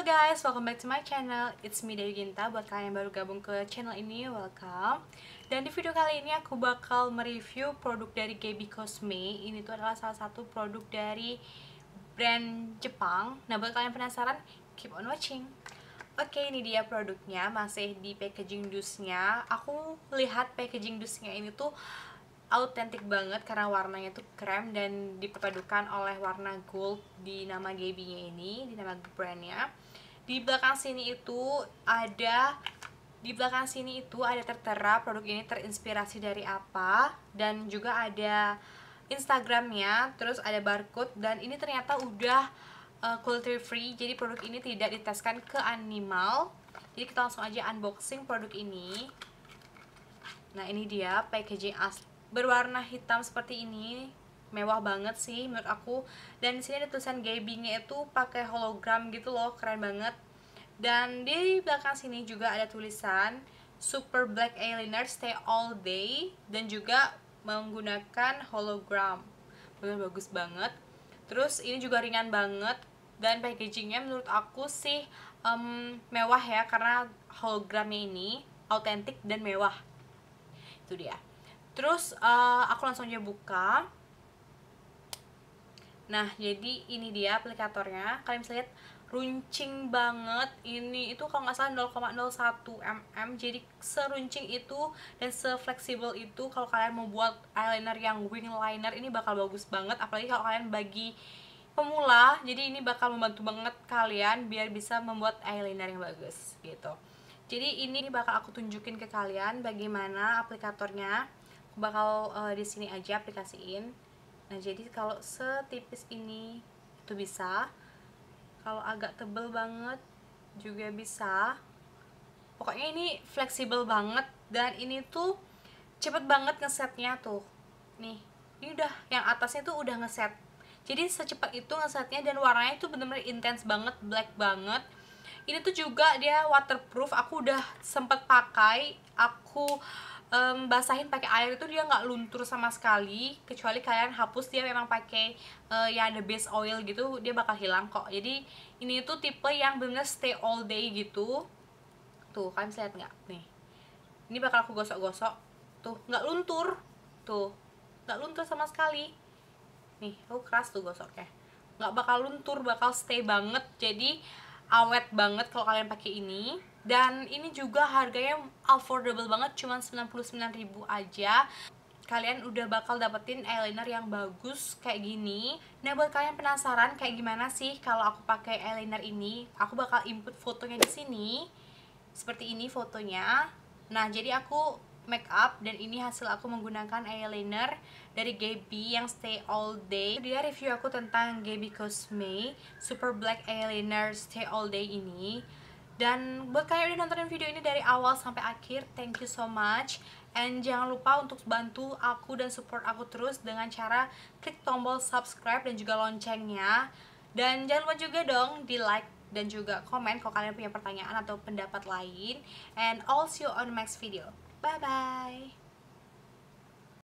Halo guys, welcome back to my channel It's me Dewi Ginta Buat kalian yang baru gabung ke channel ini, welcome Dan di video kali ini aku bakal mereview produk dari Gaby Cosme Ini tuh adalah salah satu produk dari brand Jepang Nah buat kalian penasaran, keep on watching Oke ini dia produknya, masih di packaging dusnya Aku lihat packaging dusnya ini tuh autentik banget karena warnanya tuh krem dan dipadukan oleh warna gold di nama GB-nya ini, di nama brandnya. Di belakang sini itu ada di belakang sini itu ada tertera produk ini terinspirasi dari apa dan juga ada Instagramnya, terus ada barcode dan ini ternyata udah uh, cruelty free jadi produk ini tidak diteskan ke animal. Jadi kita langsung aja unboxing produk ini. Nah ini dia packaging asli berwarna hitam seperti ini mewah banget sih menurut aku dan di sini ada tulisan gabingnya itu pakai hologram gitu loh keren banget dan di belakang sini juga ada tulisan Super Black Eyeliner Stay All Day dan juga menggunakan hologram benar bagus banget terus ini juga ringan banget dan packagingnya menurut aku sih um, mewah ya karena hologramnya ini autentik dan mewah itu dia terus uh, aku langsung aja buka nah jadi ini dia aplikatornya kalian bisa lihat runcing banget ini itu kalau nggak salah 0,01 mm jadi seruncing itu dan sefleksibel itu kalau kalian mau buat eyeliner yang wing liner ini bakal bagus banget apalagi kalau kalian bagi pemula jadi ini bakal membantu banget kalian biar bisa membuat eyeliner yang bagus gitu jadi ini bakal aku tunjukin ke kalian bagaimana aplikatornya bakal uh, di sini aja aplikasiin nah jadi kalau setipis ini itu bisa kalau agak tebel banget juga bisa pokoknya ini fleksibel banget dan ini tuh cepet banget ngesetnya tuh nih ini udah yang atasnya tuh udah ngeset jadi secepat itu ngesetnya dan warnanya tuh bener-bener intens banget black banget ini tuh juga dia waterproof aku udah sempet pakai aku um, basahin pakai air itu dia nggak luntur sama sekali kecuali kalian hapus dia memang pakai uh, ya ada base oil gitu dia bakal hilang kok jadi ini tuh tipe yang benar stay all day gitu tuh kalian bisa lihat nggak nih ini bakal aku gosok-gosok tuh nggak luntur tuh nggak luntur sama sekali nih aku oh, keras tuh gosoknya nggak bakal luntur bakal stay banget jadi awet banget kalau kalian pakai ini dan ini juga harganya affordable banget cuma 99.000 aja kalian udah bakal dapetin eyeliner yang bagus kayak gini nah buat kalian penasaran kayak gimana sih kalau aku pakai eyeliner ini aku bakal input fotonya di sini seperti ini fotonya nah jadi aku make up dan ini hasil aku menggunakan eyeliner dari Gaby yang Stay All Day. Dia review aku tentang Gaby Cosme Super Black Eyeliner Stay All Day ini dan buat kalian yang udah nontonin video ini dari awal sampai akhir thank you so much and jangan lupa untuk bantu aku dan support aku terus dengan cara klik tombol subscribe dan juga loncengnya dan jangan lupa juga dong di like dan juga komen kalau kalian punya pertanyaan atau pendapat lain and I'll see you on next video bye bye